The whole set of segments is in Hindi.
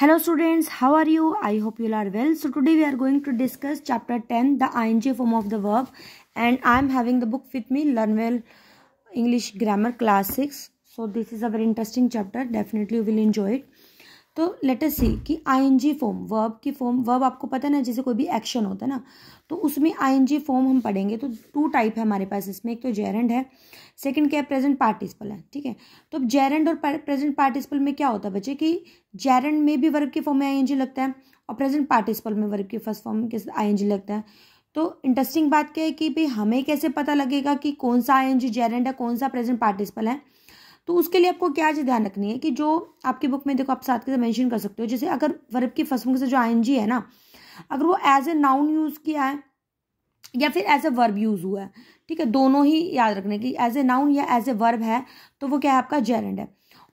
hello students how are you i hope you are well so today we are going to discuss chapter 10 the ing form of the verb and i am having the book with me learn well english grammar Classics. so this is a very interesting chapter definitely you will enjoy it तो लेटर सी कि आईएनजी फॉर्म वर्ब की फॉर्म वर्ब आपको पता है ना जैसे कोई भी एक्शन होता है ना तो उसमें आईएनजी फॉर्म हम पढ़ेंगे तो टू टाइप है हमारे पास इसमें एक तो जेरेंड है सेकंड क्या है प्रेजेंट पार्टिसिपल है ठीक है तो अब जेरेंड और प्रेजेंट पार्टिसिपल में क्या होता है बच्चे कि जेरेंड में भी वर्ब के फॉर्म में आई लगता है और प्रेजेंट पार्टिसिपल में वर्ब के फर्स्ट फॉर्म के आई लगता है तो इंटरेस्टिंग बात क्या है कि भाई हमें कैसे पता लगेगा कि कौन सा आई एन जी जेरेंड है कौन सा प्रेजेंट पार्टिसिपल है तो उसके लिए आपको क्या चीज़ ध्यान रखनी है कि जो आपकी बुक में देखो आप साथ के साथ मैंशन कर सकते हो जैसे अगर वर्ब की फर्स्ट से जो आई है ना अगर वो एज ए नाउन यूज़ किया है या फिर एज ए वर्ब यूज़ हुआ है ठीक है दोनों ही याद रखने की एज ए नाउन या एज ए वर्ब है तो वो क्या है आपका जेरेंड है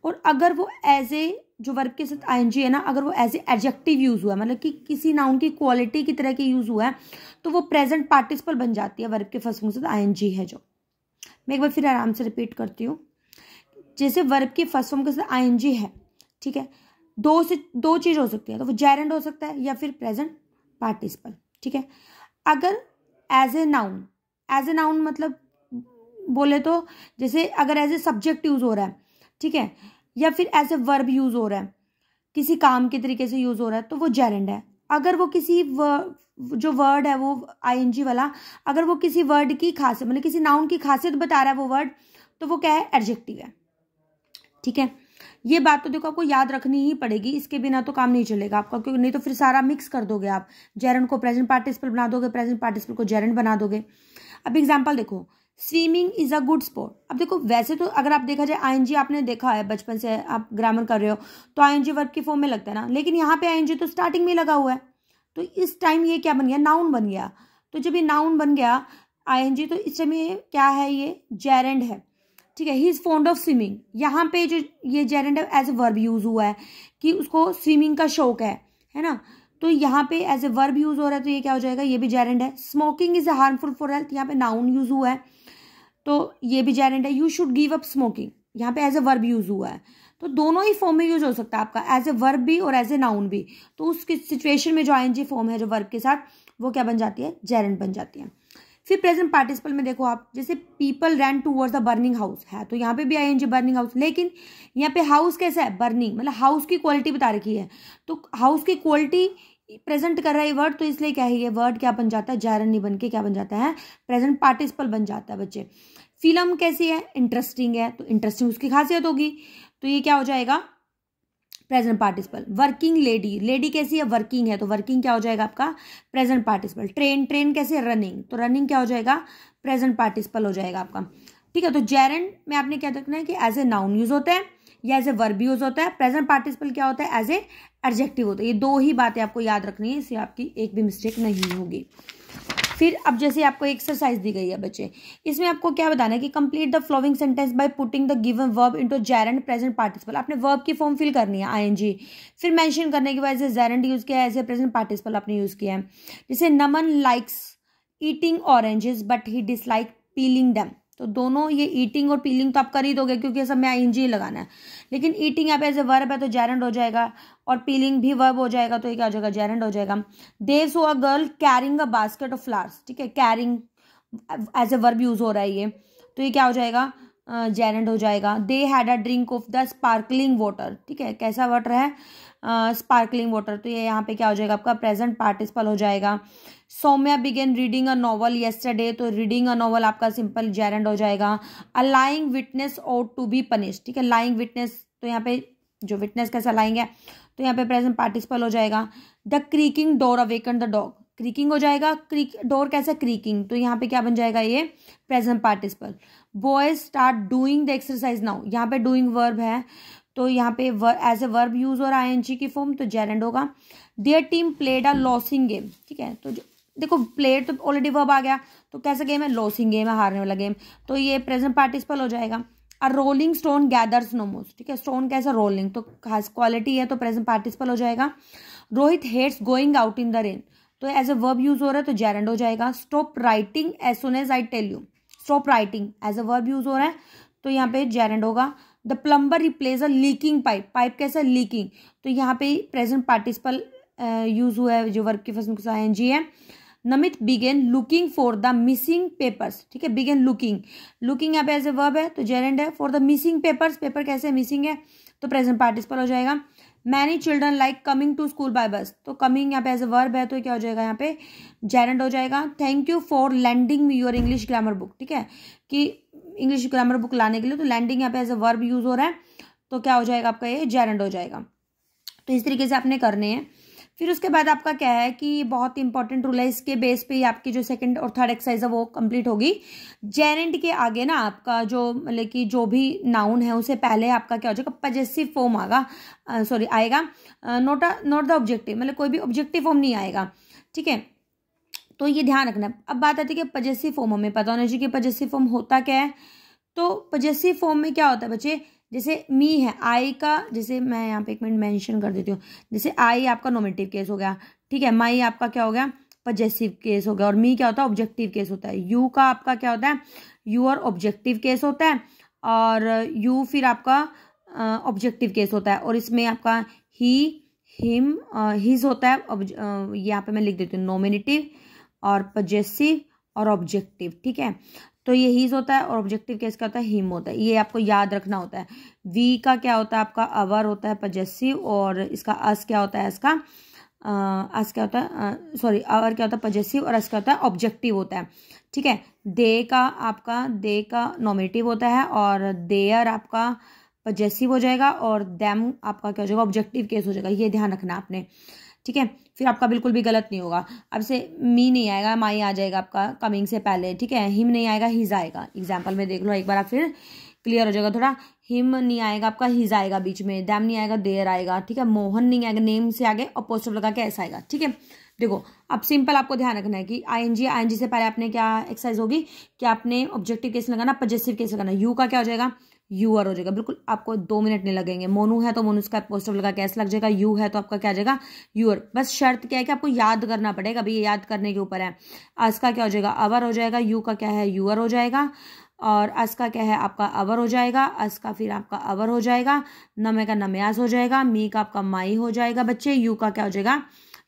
और अगर वो एज ए जो वर्ब के साथ आई है ना अगर वो एज ए एडजेक्टिव यूज़ हुआ है मतलब कि किसी नाउन की क्वालिटी की तरह के यूज़ हुआ है तो वो प्रेजेंट पार्टिसिपल बन जाती है वर्ब के फर्स्ट के साथ आई है जो मैं एक बार फिर आराम से रिपीट करती हूँ जैसे वर्ब की फर्स्ट फॉर्म के साथ आई है ठीक है दो से दो चीज़ हो सकती है तो वो जैरेंड हो सकता है या फिर प्रेजेंट पार्टिसिपल ठीक है अगर as a noun as a noun मतलब बोले तो जैसे अगर एज ए सब्जेक्ट यूज़ हो रहा है ठीक है या फिर एज ए वर्ब यूज़ हो रहा है किसी काम के तरीके से यूज़ हो रहा है तो वो जेरेंड है अगर वो किसी व जो वर्ड है वो आई वाला अगर वो किसी वर्ड की खासियत मतलब किसी नाउन की खासियत बता रहा है वो वर्ड तो वो क्या है एडजेक्टिव है ठीक है ये बात तो देखो आपको याद रखनी ही पड़ेगी इसके बिना तो काम नहीं चलेगा आपका क्योंकि नहीं तो फिर सारा मिक्स कर दोगे आप जेरन को प्रेजेंट पार्टिसिपल बना दोगे प्रेजेंट पार्टिसिपल को जेरन बना दोगे अब एग्जाम्पल देखो swimming is a good sport अब देखो वैसे तो अगर आप देखा जाए आईएनजी आपने देखा है बचपन से आप ग्रामर कर रहे हो तो जी वर्ब की फॉर्म में लगता है ना लेकिन यहाँ पे जी तो स्टार्टिंग में लगा हुआ है तो इस टाइम ये क्या बन गया नाउन बन गया तो जब ये नाउन बन गया जी तो इस समय क्या है ये जेरेंड है ठीक है he is fond of swimming यहाँ पे जो ये gerund as a verb use हुआ है कि उसको स्विमिंग का शौक है है ना तो यहाँ पे एज ए वर्ब यूज़ हो रहा है तो ये क्या हो जाएगा ये भी जेरेंड है smoking is a harmful for health यहाँ पे नाउन यूज़ हुआ है तो ये भी जेरेंड है you should give up smoking यहाँ पे एज ए वर्ब यूज़ हुआ है तो दोनों ही फॉर्म में यूज हो सकता है आपका एज ए वर्ब भी और एज ए नाउन भी तो उस सिचुएशन में जो आई फॉर्म है जो वर्ब के साथ वो क्या बन जाती है जेरेंड बन जाती है फिर प्रेजेंट पार्टिसिपल में देखो आप जैसे people ran towards the burning house है तो यहाँ पे भी I N G burning house लेकिन यहाँ पे हाउस कैसा है बर्निंग मतलब हाउस की क्वालिटी बता रखी है तो हाउस की क्वालिटी प्रेजेंट कर रहा है वर्ड तो इसलिए क्या है ये वर्ड क्या बन जाता है जायरन नहीं बन के क्या बन जाता है प्रेजेंट पार्टिसिपल बन जाता है बच्चे फिल्म कैसी है इंटरेस्टिंग है तो इंटरेस्टिंग उसकी खासियत होगी तो ये क्या हो जाएगा present participle working lady lady कैसी है वर्किंग है तो वर्किंग क्या हो जाएगा आपका प्रेजेंट पार्टिसिपल ट्रेन ट्रेन कैसे रनिंग तो रनिंग क्या हो जाएगा प्रेजेंट पार्टिसिपल हो जाएगा आपका ठीक है तो जेरन में आपने क्या देखना है कि एज ए नाउन यूज होता है या एज ए वर्ब यूज होता है प्रेजेंट पार्टिसिपल क्या होता है एज ए एडजेक्टिव होता है ये दो ही बातें आपको याद रखनी है इससे आपकी एक भी मिस्टेक नहीं होगी फिर अब जैसे आपको एक्सरसाइज दी गई है बच्चे इसमें आपको क्या बताना है कि complete the flowing sentence by putting the given verb into gerund present participle आपने वर्ब की फॉर्म फिल करनी है आईएनजी फिर मेंशन करने के बाद एज ए जैरेंड यूज़ किया है एज ए प्रेजेंट पार्टिसिपल आपने यूज़ किया है जैसे Naman likes eating oranges but he dislike peeling them तो दोनों ये ईटिंग और पीलिंग तो आप कर ही दोगे क्योंकि सब में आई एन लगाना है लेकिन ईटिंग यहाँ पे एज ए वर्ब है तो जैरेंड हो जाएगा और पीलिंग भी वर्ब हो जाएगा तो ये क्या हो जाएगा जैरेंड हो जाएगा Dev saw a girl carrying a basket of flowers ठीक है carrying as a verb use हो रहा है ये तो ये क्या हो जाएगा जेरेंड हो जाएगा they had a drink of the sparkling water ठीक है कैसा वाटर है स्पार्कलिंग uh, वाटर तो ये यहाँ पे क्या हो जाएगा आपका प्रेजेंट पार्टिसिपल हो जाएगा Saumya began reading a novel yesterday तो रीडिंग अ नॉवल आपका सिंपल जेरेंड हो जाएगा अ लाइंग विटनेस और टू बी पनिश ठीक है लाइंग विटनेस तो यहाँ पे जो विटनेस कैसा लाइंग है तो यहाँ पे प्रेजेंट पार्टिसिपल हो जाएगा the creaking door awaken the dog creaking हो जाएगा क्रीक डोर कैसा क्रीकिंग तो यहाँ पे क्या बन जाएगा ये present participle boys start doing the exercise now यहाँ पे डूइंग वर्ब है तो यहाँ पे एज ए वर्ब यूज हो रहा है जी की फॉर्म तो जेरेंड होगा their team played a losing game ठीक है तो देखो प्लेड तो ऑलरेडी वर्ब आ गया तो कैसा गेम है लॉसिंग गेम है हारने वाला गेम तो ये प्रेजेंट पार्टिसिपल हो जाएगा a rolling stone gathers no moss ठीक है स्टोन कैसा रोलिंग तो खास क्वालिटी है तो प्रेजेंट पार्टिसिपल हो जाएगा Rohit hates going out in the rain तो एज अ वर्ब यूज हो रहा है तो जेरेंड हो जाएगा stop writing as soon as I tell you stop writing as a verb use हो रहा है तो यहाँ पे जेरेंड होगा the plumber replace a leaking pipe pipe कैसा लीकिंग तो यहाँ पे प्रेजेंट पार्टिसिपल यूज हुआ है जो वर्ब की फर्स्ट में एन जी है Namit began looking for the missing papers ठीक है बिगेन लुकिंग लुकिंग यहाँ पे एज ए वर्ब है तो जेरेंड है for the missing papers paper कैसे मिसिंग है तो प्रेजेंट पार्टिसिपल हो जाएगा many children like coming to school by bus तो कमिंग यहाँ पे एज ए वर्ब है तो क्या हो जाएगा यहाँ पे जेरेंट हो जाएगा thank you for lending me your English grammar book ठीक है कि इंग्लिश ग्रामर बुक लाने के लिए तो लैंडिंग यहाँ पे एज ए वर्ब यूज हो रहा है तो क्या हो जाएगा आपका ये जेरेंट हो जाएगा तो इस तरीके से आपने करने हैं फिर उसके बाद आपका क्या है कि बहुत इंपॉर्टेंट रूल है इसके बेस पे ही आपकी जो सेकंड और थर्ड एक्सरसाइज है वो कंप्लीट होगी जेरेंट के आगे ना आपका जो मतलब कि जो भी नाउन है उसे पहले आपका क्या हो जाएगा पजेसिव फॉर्म आएगा सॉरी आएगा नोट नोट द ऑब्जेक्टिव मतलब कोई भी ऑब्जेक्टिव फॉर्म नहीं आएगा ठीक है तो ये ध्यान रखना अब बात आती है कि पजेसिव फॉर्म हमें पता होना चाहिए कि पजेसिव फॉर्म होता क्या है तो पजेसिव फॉर्म में क्या होता है बच्चे जैसे मी है आई का जैसे मैं यहाँ पे एक मिनट मेंशन कर देती हूँ जैसे आई आपका नोमेटिव केस हो गया ठीक है माई आपका क्या हो गया पजेसिव केस हो गया और मी क्या होता है ऑब्जेक्टिव केस होता है यू का आपका क्या होता है यू और ऑब्जेक्टिव केस होता है और यू फिर आपका ऑब्जेक्टिव केस होता है और इसमें आपका ही हिम हिज होता है यहाँ पे मैं लिख देती हूँ नोमिनेटिव और पजेसिव और ऑब्जेक्टिव ठीक है तो ये हीज होता है और ऑब्जेक्टिव केस क्या होता है हिम होता है ये आपको याद रखना होता है वी का क्या होता है आपका अवर होता है पजेसिव और इसका अस क्या होता है इसका अस क्या होता है सॉरी अवर क्या होता है पजेसिव और अस क्या होता है ऑब्जेक्टिव होता है ठीक है दे का आपका दे का नॉमेटिव होता है और देयर आपका पजेसिव हो जाएगा और दैम आपका क्या हो जाएगा ऑब्जेक्टिव केस हो जाएगा ये ध्यान रखना आपने ठीक है फिर आपका बिल्कुल भी गलत नहीं होगा अब से मी नहीं आएगा माई आ जाएगा आपका कमिंग से पहले ठीक है हिम नहीं आएगा हिज आएगा एग्जाम्पल में देख लो एक बार आप फिर क्लियर हो जाएगा थोड़ा हिम नहीं आएगा आपका हिज आएगा बीच में डैम नहीं आएगा देर आएगा ठीक है मोहन नहीं आएगा नेम से आगे और पोस्टर लगा के ऐसा आएगा ठीक है देखो अब सिंपल आपको ध्यान रखना है कि आईएनजी आईएनजी से पहले आपने क्या एक्सरसाइज होगी कि आपने ऑब्जेक्टिव केस लगाना पजेसिव केस लगाना यू का क्या हो जाएगा यू आर हो जाएगा बिल्कुल आपको दो मिनट नहीं लगेंगे मोनू है तो मोनू का पोस्टर लगा के एस लग जाएगा यू है तो आपका क्या जाएगा यू आर बस शर्त क्या है कि आपको याद करना पड़ेगा अभी ये याद करने के ऊपर है अस का क्या हो जाएगा अवर हो जाएगा यू का क्या है यू आर हो जाएगा और अस का क्या है आपका अवर हो जाएगा अस का फिर आपका अवर हो जाएगा नमे का नमयास हो जाएगा मी का आपका माई हो जाएगा बच्चे यू का क्या हो जाएगा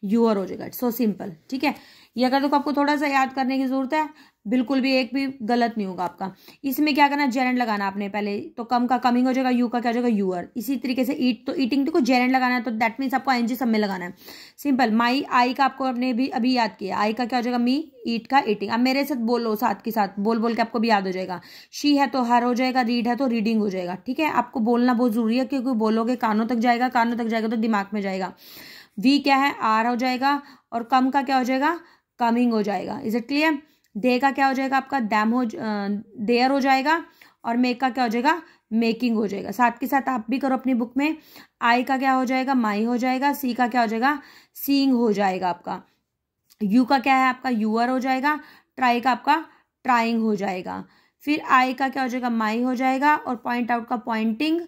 यू आर हो जाएगा इट्स सो सिंपल ठीक है ये अगर देखो आपको थोड़ा सा याद करने की ज़रूरत है बिल्कुल भी एक भी गलत नहीं होगा आपका इसमें क्या करना जेरेंट लगाना आपने पहले तो कम का कमिंग हो जाएगा यू का क्या हो जाएगा यूअर इसी तरीके से ईट तो ईटिंग देखो को जेरेंट लगाना है तो दैट मीन्स आपको आई सब में लगाना है सिंपल माई आई का आपको आपने भी अभी याद किया आई का क्या हो जाएगा मी ईट का ईटिंग अब मेरे साथ बोलो साथ के साथ बोल बोल के आपको भी याद हो जाएगा शी है तो हर हो जाएगा रीड है तो रीडिंग हो जाएगा ठीक है आपको बोलना बहुत जरूरी है क्योंकि बोलोगे कानों तक जाएगा कानों तक जाएगा तो दिमाग में जाएगा वी क्या है आर हो जाएगा और कम का क्या हो जाएगा कमिंग हो जाएगा इज इट क्लियर दे का क्या हो जाएगा आपका दैम हो देयर हो जाएगा और मेक का क्या हो जाएगा मेकिंग हो जाएगा साथ के साथ आप भी करो अपनी बुक में आई का क्या हो जाएगा माई हो जाएगा सी का क्या हो जाएगा सींग हो जाएगा आपका यू का क्या है आपका यूअर हो जाएगा ट्राई का आपका ट्राइंग हो जाएगा फिर आई का क्या हो जाएगा माई हो जाएगा और पॉइंट आउट का पॉइंटिंग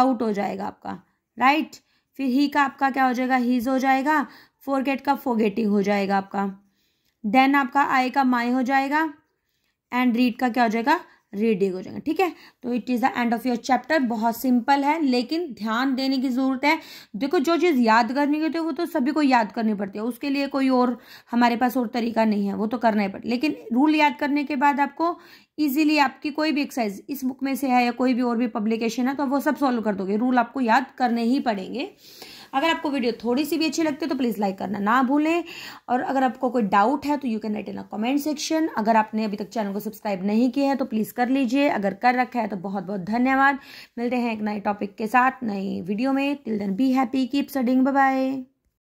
आउट हो जाएगा आपका राइट फिर ही का आपका क्या हो जाएगा हीज हो जाएगा फोरगेट का फोगेटिंग हो जाएगा आपका देन आपका आई का माई हो जाएगा एंड रीड का क्या हो जाएगा रीडिंग हो जाएगा ठीक है तो it is the end of your chapter बहुत सिंपल है लेकिन ध्यान देने की ज़रूरत है देखो जो चीज़ याद करनी होती है तो वो तो सभी को याद करनी पड़ती है उसके लिए कोई और हमारे पास और तरीका नहीं है वो तो करना ही पड़ता लेकिन रूल याद करने के बाद आपको ईजिली आपकी कोई भी एक्सरसाइज इस बुक में से है या कोई भी और भी पब्लिकेशन है तो वो सब सॉल्व कर दोगे रूल आपको याद करने ही पड़ेंगे अगर आपको वीडियो थोड़ी सी भी अच्छी लगती है तो प्लीज़ लाइक करना ना भूलें और अगर आपको कोई डाउट है तो you can write in a comment section अगर आपने अभी तक चैनल को सब्सक्राइब नहीं किया है तो प्लीज़ कर लीजिए अगर कर रखा है तो बहुत बहुत धन्यवाद मिलते हैं एक नए टॉपिक के साथ नई वीडियो में till then be happy keep studying bye